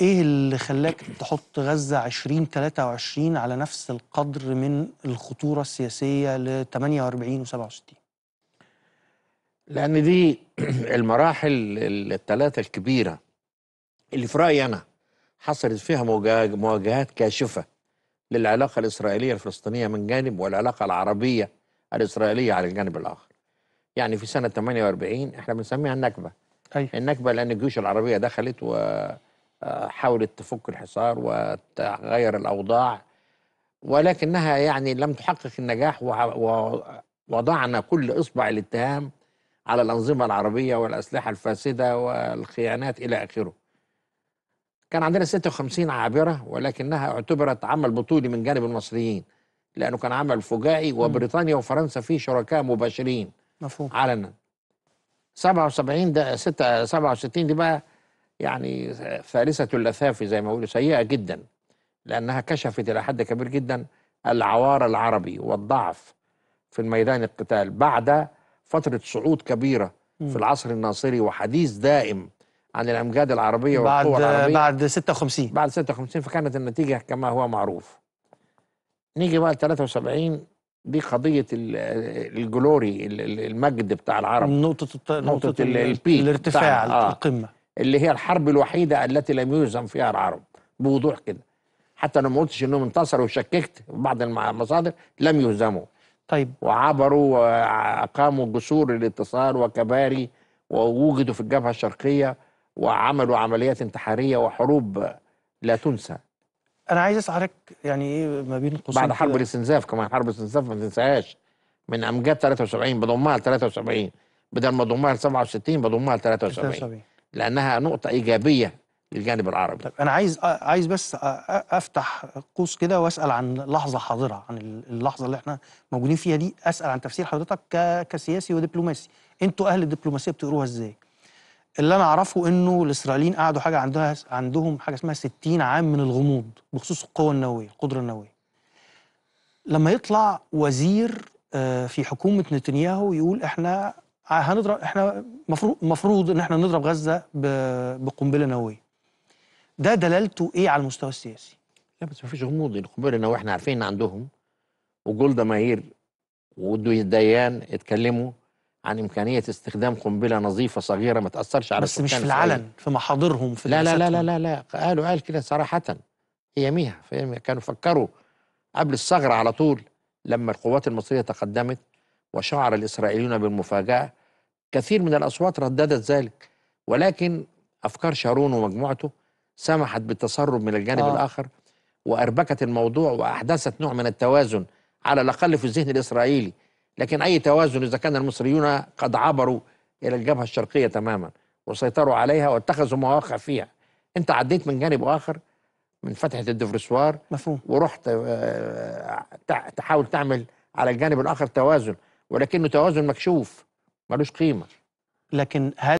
ايه اللي خلاك تحط غزه 2023 على نفس القدر من الخطوره السياسيه ل 48 و67 لان دي المراحل الثلاثه الكبيره اللي في رايي انا حصلت فيها مواجهات كاشفه للعلاقه الاسرائيليه الفلسطينيه من جانب والعلاقه العربيه الاسرائيليه على الجانب الاخر يعني في سنه 48 احنا بنسميها النكبه أي. أيوة. النكبه لان الجيوش العربيه دخلت و حاولت تفك الحصار وتغير الأوضاع ولكنها يعني لم تحقق النجاح ووضعنا كل إصبع الاتهام على الأنظمة العربية والأسلحة الفاسدة والخيانات إلى آخره كان عندنا 56 عابرة ولكنها اعتبرت عمل بطولي من جانب المصريين لأنه كان عمل فجائي وبريطانيا وفرنسا فيه شركاء مباشرين مفهوم علنا 77 ده 67 دي بقى يعني ثالثة اللثافة زي ما بيقولوا سيئة جدا لأنها كشفت إلى حد كبير جدا العوار العربي والضعف في الميدان القتال بعد فترة صعود كبيرة في العصر الناصري وحديث دائم عن الأمجاد العربية والقوى العربية بعد 56 بعد 56 فكانت النتيجة كما هو معروف نيجي بقى ل 73 دي قضية الجلوري المجد بتاع العرب نقطة نقطة البيك الارتفاع آه. القمة آه اللي هي الحرب الوحيده التي لم يهزم فيها العرب بوضوح كده حتى انا ما قلتش انهم انتصروا وشككت بعض المصادر لم يهزموا طيب وعبروا واقاموا جسور الاتصال وكباري ووجدوا في الجبهه الشرقيه وعملوا عمليات انتحاريه وحروب لا تنسى انا عايز اسالك يعني ايه ما بين قوسين بعد حرب الاستنزاف كمان حرب الاستنزاف ما تنساهاش من امجاد 73 بضمها ل 73 بدل ما ضمها ل 67 بضمها ل 73 73 لانها نقطه ايجابيه للجانب العربي طيب انا عايز آه، عايز بس آه، آه، افتح قوس كده واسال عن لحظه حاضره عن اللحظه اللي احنا موجودين فيها دي اسال عن تفسير حضرتك كسياسي ودبلوماسي انتوا اهل الدبلوماسيه بتقروها ازاي اللي انا اعرفه انه الاسرائيليين قعدوا حاجه عندها عندهم حاجه اسمها 60 عام من الغموض بخصوص القوه النوويه القدره النوويه لما يطلع وزير في حكومه نتنياهو يقول احنا هنضرب احنا مفروض مفروض ان احنا نضرب غزه بقنبله نوويه ده دلالته ايه على المستوى السياسي لا بس مفيش غموض القنبله النوويه احنا عارفين ان عندهم وجولدا ماهير وديان اتكلموا عن امكانيه استخدام قنبله نظيفه صغيره ما تاثرش على بس مش في العلن في محاضرهم في لا لا لا لا لا, لا. قالوا قال كده صراحه هي ميها كانوا فكروا قبل الثغره على طول لما القوات المصريه تقدمت وشعر الإسرائيليون بالمفاجأة كثير من الأصوات رددت ذلك ولكن أفكار شارون ومجموعته سمحت بالتسرب من الجانب آه. الآخر وأربكت الموضوع وأحدثت نوع من التوازن على الأقل في الذهن الإسرائيلي لكن أي توازن إذا كان المصريون قد عبروا إلى الجبهة الشرقية تماما وسيطروا عليها واتخذوا مواقع فيها أنت عديت من جانب آخر من فتحة الدفرسوار مفهوم ورحت آه، تحاول تعمل على الجانب الآخر توازن ولكنه توازن مكشوف ملوش قيمه لكن هذا